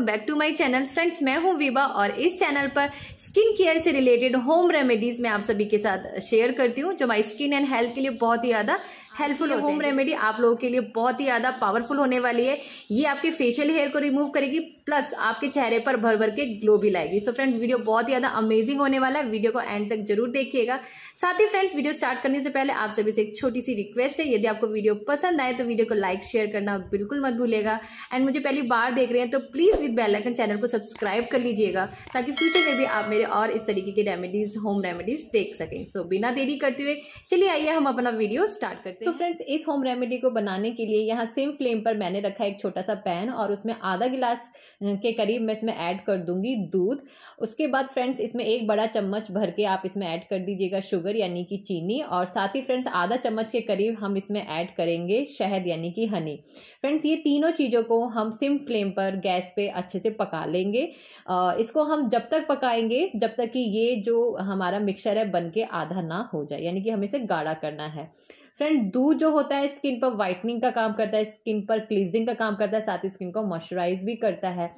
welcome back to my channel friends मैं हूं Viva और इस चैनल पर स्किन केयर से रिलेटेड होम रेमेडीज मैं आप सभी के साथ शेयर करती हूं जो माय स्किन एंड हेल्थ के लिए बहुत ही ज़्यादा हेल्पफुल होम रेमेडी आप लोगों के लिए बहुत ही ज़्यादा पावरफुल होने वाली है ये आपके फेशियल हेयर को रिमूव करेगी प्लस आपके चेहरे पर भर भर के ग्लो भी लाएगी सो फ्रेंड्स वीडियो बहुत ही ज़्यादा अमेजिंग होने वाला है वीडियो को एंड तक जरूर देखिएगा साथ ही फ्रेंड्स वीडियो स्टार्ट करने से पहले आप सभी से एक छोटी सी रिक्वेस्ट है यदि आपको वीडियो पसंद आए तो वीडियो को लाइक शेयर करना बिल्कुल मत भूलेगा एंड मुझे पहली बार देख रहे हैं तो प्लीज़ विद बेलाइकन चैनल को सब्सक्राइब कर लीजिएगा ताकि फ्यूचर में भी आप मेरे और इस तरीके की रेमेडीज़ होम रेमेडीज़ देख सकें सो बिना देरी करते हुए चलिए आइए हम अपना वीडियो स्टार्ट करते हैं तो फ्रेंड्स इस होम रेमेडी को बनाने के लिए यहाँ सेम फ्लेम पर मैंने रखा एक छोटा सा पैन और उसमें आधा गिलास के करीब मैं इसमें ऐड कर दूंगी दूध उसके बाद फ्रेंड्स इसमें एक बड़ा चम्मच भर के आप इसमें ऐड कर दीजिएगा शुगर यानी कि चीनी और साथ ही फ्रेंड्स आधा चम्मच के करीब हम इसमें ऐड करेंगे शहद यानी कि हनी फ्रेंड्स ये तीनों चीज़ों को हम सिम फ्लेम पर गैस पे अच्छे से पका लेंगे इसको हम जब तक पकाएंगे जब तक कि ये जो हमारा मिक्सर है बन के आधा ना हो जाए यानी कि हमें इसे गाढ़ा करना है फ्रेंड दूध जो होता है स्किन पर वाइटनिंग का काम करता है स्किन पर क्लीजिंग का काम करता है साथ ही स्किन को मॉइस्चराइज भी करता है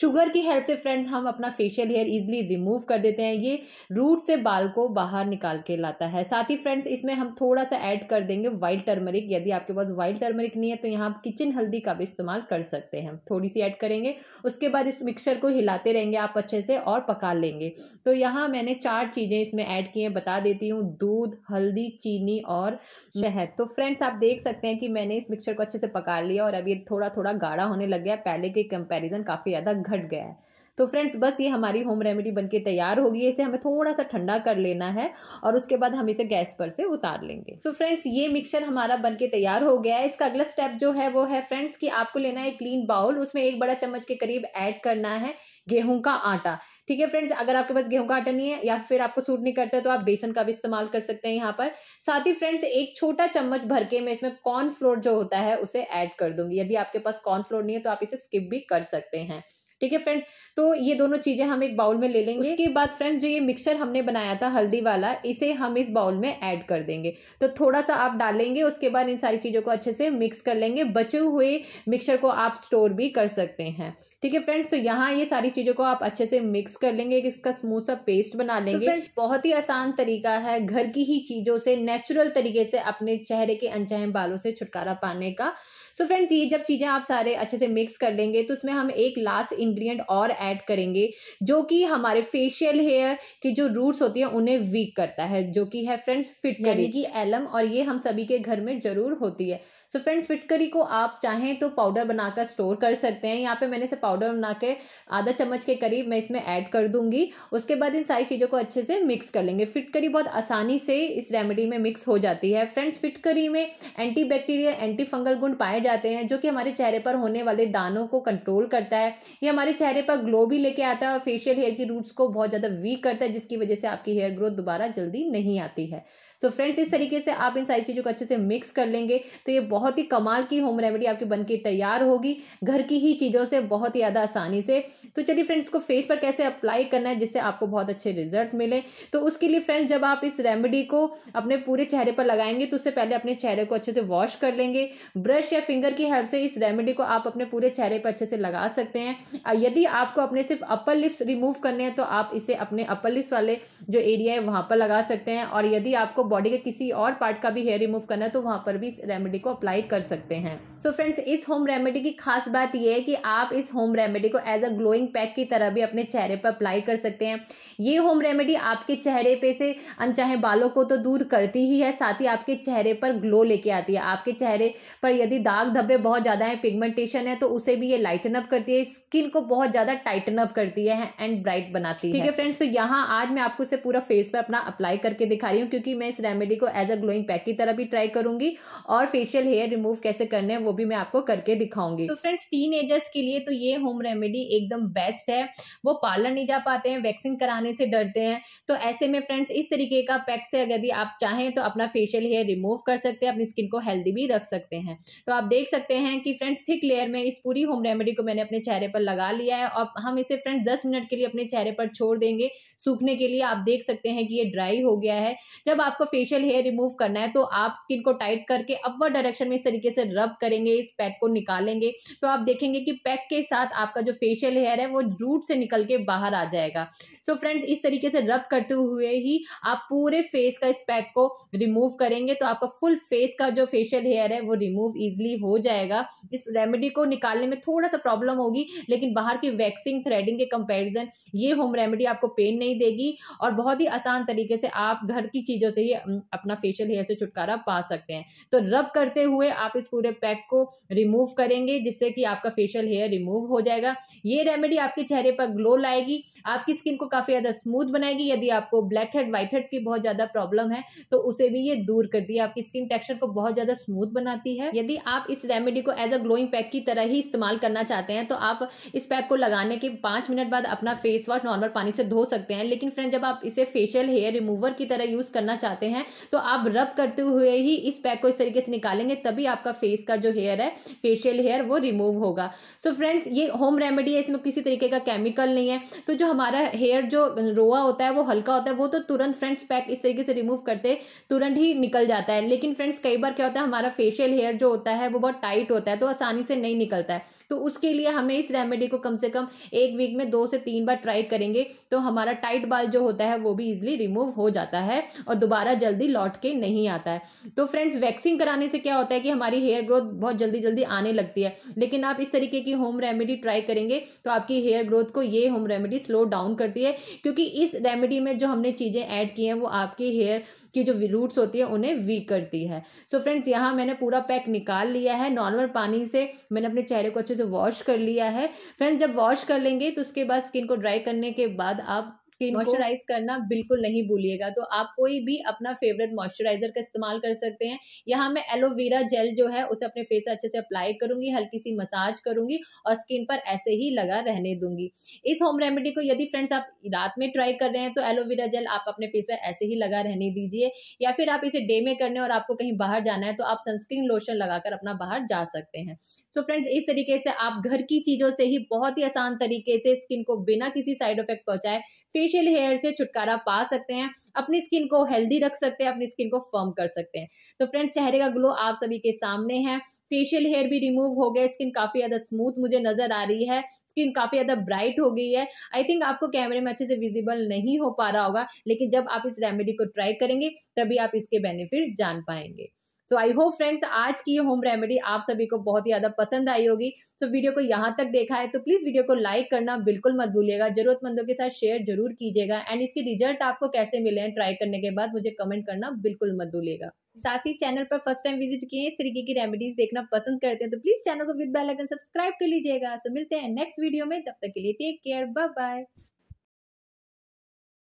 शुगर की हेल्प से फ्रेंड्स हम अपना फेशियल हेयर ईजिली रिमूव कर देते हैं ये रूट से बाल को बाहर निकाल के लाता है साथ ही फ्रेंड्स इसमें हम थोड़ा सा ऐड कर देंगे वाइल्ड टर्मरिक यदि आपके पास वाइल्ड टर्मरिक नहीं है तो यहाँ आप किचन हल्दी का भी इस्तेमाल कर सकते हैं थोड़ी सी ऐड करेंगे उसके बाद इस मिक्सर को हिलाते रहेंगे आप अच्छे से और पका लेंगे तो यहाँ मैंने चार चीज़ें इसमें ऐड की हैं बता देती हूँ दूध हल्दी चीनी और शहद तो फ्रेंड्स आप देख सकते हैं कि मैंने इस मिक्सर को अच्छे से पका लिया और अब ये थोड़ा थोड़ा गाढ़ा होने लग गया पहले के कंपेरिजन काफ़ी ज़्यादा घट गया है तो फ्रेंड्स बस ये हमारी होम रेमेडी बनके तैयार होगी इसे हमें थोड़ा सा ठंडा कर लेना है और उसके बाद हम इसे गैस पर से उतार लेंगे सो so फ्रेंड्स ये मिक्सचर हमारा बनके तैयार हो गया है इसका अगला स्टेप जो है वो है फ्रेंड्स कि आपको लेना है क्लीन बाउल उसमें एक बड़ा चम्मच के करीब ऐड करना है गेहूं का आटा ठीक है फ्रेंड्स अगर आपके पास गेहूं का आटा नहीं है या फिर आपको सूट नहीं करता है तो आप बेसन का भी इस्तेमाल कर सकते हैं यहाँ पर साथ ही फ्रेंड्स एक छोटा चम्मच भर के मैं इसमें कॉर्नफ्लोर जो होता है उसे ऐड कर दूंगी यदि आपके पास कॉर्नफ्लोर नहीं है तो आप इसे स्किप भी कर सकते हैं ठीक है फ्रेंड्स तो ये दोनों चीज़ें हम एक बाउल में ले लेंगे उसके बाद फ्रेंड्स जो ये मिक्सचर हमने बनाया था हल्दी वाला इसे हम इस बाउल में ऐड कर देंगे तो थोड़ा सा आप डालेंगे उसके बाद इन सारी चीज़ों को अच्छे से मिक्स कर लेंगे बचे हुए मिक्सचर को आप स्टोर भी कर सकते हैं ठीक है फ्रेंड्स तो यहाँ ये सारी चीज़ों को आप अच्छे से मिक्स कर लेंगे इसका स्मूथ सा पेस्ट बना तो लेंगे फ्रेंड्स so बहुत ही आसान तरीका है घर की ही चीज़ों से नेचुरल तरीके से अपने चेहरे के अनचाहे बालों से छुटकारा पाने का सो so फ्रेंड्स ये जब चीज़ें आप सारे अच्छे से मिक्स कर लेंगे तो उसमें हम एक लास्ट इंग्रेडिएंट और ऐड करेंगे जो कि हमारे फेशियल हेयर की जो रूट्स होती हैं उन्हें वीक करता है जो कि है फ्रेंड्स फिटकरी की एलम और ये हम सभी के घर में ज़रूर होती है सो फ्रेंड्स फिटकरी को आप चाहें तो पाउडर बनाकर स्टोर कर सकते हैं यहाँ पे मैंने इसे पाउडर बना के आधा चम्मच के करीब मैं इसमें ऐड कर दूंगी उसके बाद इन सारी चीज़ों को अच्छे से मिक्स कर लेंगे फिट करी बहुत आसानी से इस रेमेडी में मिक्स हो जाती है फ्रेंड्स फिटकरी में एंटी बैक्टीरिया एंटी फंगल गुण पाए जाते हैं जो कि हमारे चेहरे पर होने वाले दानों को कंट्रोल करता है ये हमारे चेहरे पर ग्लो भी लेके आता है और फेशियल हेयर की रूट्स को बहुत ज़्यादा वीक करता है जिसकी वजह से आपकी हेयर ग्रोथ दोबारा जल्दी नहीं आती है सो so फ्रेंड्स इस तरीके से आप इन सारी चीज़ों को अच्छे से मिक्स कर लेंगे तो ये बहुत ही कमाल की होम रेमेडी आपकी बनके तैयार होगी घर की ही चीज़ों से बहुत ही ज़्यादा आसानी से तो चलिए फ्रेंड्स इसको फेस पर कैसे अप्लाई करना है जिससे आपको बहुत अच्छे रिजल्ट मिले तो उसके लिए फ्रेंड्स जब आप इस रेमेडी को अपने पूरे चेहरे पर लगाएंगे तो उससे पहले अपने चेहरे को अच्छे से वॉश कर लेंगे ब्रश या फिंगर की हेल्प से इस रेमेडी को आप अपने पूरे चेहरे पर अच्छे से लगा सकते हैं यदि आपको अपने सिर्फ अपर लिप्स रिमूव करने हैं तो आप इसे अपने अपर लिप्स वाले जो एरिया है वहाँ पर लगा सकते हैं और यदि आपको बॉडी के किसी और पार्ट का भी हेयर रिमूव करना है तो वहाँ पर भी इस रेमेडी को अप्लाई कर सकते हैं सो so फ्रेंड्स इस होम रेमेडी की खास बात यह है कि आप इस होम रेमेडी को एज अ ग्लोइंग पैक की तरह भी अपने चेहरे पर अप्लाई कर सकते हैं ये होम रेमेडी आपके चेहरे पे से अनचाहे बालों को तो दूर करती ही है साथ ही आपके चेहरे पर ग्लो लेके आती है आपके चेहरे पर यदि दाग धब्बे बहुत ज़्यादा है पिगमेंटेशन है तो उसे भी ये लाइटन अप करती है स्किन को बहुत ज़्यादा टाइटन अप करती है एंड ब्राइट बनाती है ठीक है फ्रेंड्स तो यहाँ आज मैं आपको इसे पूरा फेस पर अपना अप्लाई करके दिखा रही हूँ क्योंकि मैं इस रेमेडी को एज अ ग्लोइंग पैक की तरह भी ट्राई करूंगी और फेशियल हेयर रिमूव कैसे करने हैं वो भी मैं आपको करके दिखाऊंगी तो फ्रेंड्स टीन के लिए तो ये होम रेमेडी एकदम बेस्ट है वो पार्लर नहीं जा पाते हैं वैक्सिंग कराने से डरते हैं तो ऐसे में फ्रेंड्स इस तरीके का पैक से अगर आप चाहें तो अपना फेशियल हेयर रिमूव कर सकते हैं अपनी स्किन को हेल्दी भी रख सकते हैं तो आप देख सकते हैं कि फ्रेंड्स थिक लेयर में इस पूरी होम रेमेडी को मैंने अपने चेहरे पर लगा लिया है और हम इसे फ्रेंड्स दस मिनट के लिए अपने चेहरे पर छोड़ देंगे सूखने के लिए आप देख सकते हैं कि ये ड्राई हो गया है जब आपको आपको फेशियल हेयर रिमूव करना है तो आप स्किन को टाइट करके अपवर डायरेक्शन में इस तरीके से रब करेंगे इस पैक को निकालेंगे तो आप देखेंगे कि पैक के साथ आपका जो फेशियल हेयर है वो रूट से निकल के बाहर आ जाएगा सो so फ्रेंड्स इस तरीके से रब करते हुए ही आप पूरे फेस का इस पैक को रिमूव करेंगे तो आपका फुल फेस का जो फेशियल हेयर है वो रिमूव ईजिली हो जाएगा इस रेमेडी को निकालने में थोड़ा सा प्रॉब्लम होगी लेकिन बाहर की वैक्सिंग थ्रेडिंग के कंपेरिजन ये होम रेमेडी आपको पेन नहीं देगी और बहुत ही आसान तरीके से आप घर की चीज़ों से ही भी अपना फेशियल हेयर से छुटकारा पा सकते हैं तो रब करते हुए आप इस पूरे पैक को रिमूव करेंगे जिससे कि आपका फेशियल हेयर रिमूव हो जाएगा ये रेमेडी आपके चेहरे पर ग्लो लाएगी आपकी स्किन को काफ़ी ज़्यादा स्मूथ बनाएगी यदि आपको ब्लैक हेड व्हाइट हेड्स की बहुत ज़्यादा प्रॉब्लम है तो उसे भी ये दूर करती है आपकी स्किन टेक्सचर को बहुत ज़्यादा स्मूथ बनाती है यदि आप इस रेमेडी को एज अ ग्लोइंग पैक की तरह ही इस्तेमाल करना चाहते हैं तो आप इस पैक को लगाने के पाँच मिनट बाद अपना फेस वॉश नॉर्मल पानी से धो सकते हैं लेकिन फ्रेंड जब आप इसे फेशियल हेयर रिमूवर की तरह यूज़ करना चाहते चाहते हैं तो आप रब करते हुए ही इस पैक को इस तरीके से निकालेंगे तभी आपका फेस का जो हेयर है फेशियल हेयर वो रिमूव होगा सो so फ्रेंड्स ये होम रेमेडी है इसमें किसी तरीके का केमिकल नहीं है तो जो हमारा हेयर जो रोआ होता है वो हल्का होता है वो तो तुरंत फ्रेंड्स पैक इस तरीके से रिमूव करते तुरंत ही निकल जाता है लेकिन फ्रेंड्स कई बार क्या होता है हमारा फेशियल हेयर जो होता है वो बहुत टाइट होता है तो आसानी से नहीं निकलता है तो उसके लिए हमें इस रेमेडी को कम से कम एक वीक में दो से तीन बार ट्राई करेंगे तो हमारा टाइट बाल जो होता है वो भी इजिली रिमूव हो जाता है और दोबारा जल्दी लौट के नहीं आता है तो फ्रेंड्स वैक्सिंग कराने से क्या होता है कि हमारी हेयर ग्रोथ बहुत जल्दी जल्दी आने लगती है लेकिन आप इस तरीके की होम रेमेडी ट्राई करेंगे तो आपकी हेयर ग्रोथ को ये होम रेमेडी स्लो डाउन करती है क्योंकि इस रेमेडी में जो हमने चीज़ें ऐड की हैं वो आपकी हेयर की जो रूट्स होती है उन्हें वीक करती है सो so फ्रेंड्स यहाँ मैंने पूरा पैक निकाल लिया है नॉर्मल पानी से मैंने अपने चेहरे को अच्छे से से वॉश कर लिया है फ्रेंड्स जब वॉश कर लेंगे तो उसके बाद स्किन को ड्राई करने के बाद आप स्किन मॉइस्चराइज करना बिल्कुल नहीं भूलिएगा तो आप कोई भी अपना फेवरेट मॉइस्चराइजर का इस्तेमाल कर सकते हैं यहाँ मैं एलोवेरा जेल जो है उसे अपने फेस पर अच्छे से अप्लाई करूंगी हल्की सी मसाज करूंगी और स्किन पर ऐसे ही लगा रहने दूंगी इस होम रेमेडी को यदि फ्रेंड्स आप रात में ट्राई कर रहे हैं तो एलोवेरा जेल आप अपने फेस पर ऐसे ही लगा रहने दीजिए या फिर आप इसे डे में करने और आपको कहीं बाहर जाना है तो आप सनस्क्रीन लोशन लगाकर अपना बाहर जा सकते हैं सो so फ्रेंड्स इस तरीके से आप घर की चीज़ों से ही बहुत ही आसान तरीके से स्किन को बिना किसी साइड इफेक्ट पहुंचाए फेशियल हेयर से छुटकारा पा सकते हैं अपनी स्किन को हेल्दी रख सकते हैं अपनी स्किन को फर्म कर सकते हैं तो फ्रेंड्स चेहरे का ग्लो आप सभी के सामने है फेशियल हेयर भी रिमूव हो गया स्किन काफ़ी ज़्यादा स्मूथ मुझे नज़र आ रही है स्किन काफ़ी ज़्यादा ब्राइट हो गई है आई थिंक आपको कैमरे में अच्छे से विजिबल नहीं हो पा रहा होगा लेकिन जब आप इस रेमेडी को ट्राई करेंगे तभी आप इसके बेनिफिट्स जान पाएंगे सो आई होप फ्रेंड्स आज की होम रेमेडी आप सभी को बहुत ही ज़्यादा पसंद आई होगी सो so, वीडियो को यहाँ तक देखा है तो प्लीज़ वीडियो को लाइक करना बिल्कुल मत भूलिएगा ज़रूरतमंदों के साथ शेयर जरूर कीजिएगा एंड इसके रिजल्ट आपको कैसे मिले हैं ट्राई करने के बाद मुझे कमेंट करना बिल्कुल मत भूलिएगा साथ ही चैनल पर फर्स्ट टाइम विजिट किए इस तरीके की रेमेडीज देखना पसंद करते हैं तो प्लीज़ चैनल को विद बेल आइकन सब्सक्राइब कर लीजिएगा सो मिलते हैं नेक्स्ट वीडियो में तब तक के लिए टेक केयर बाय बाय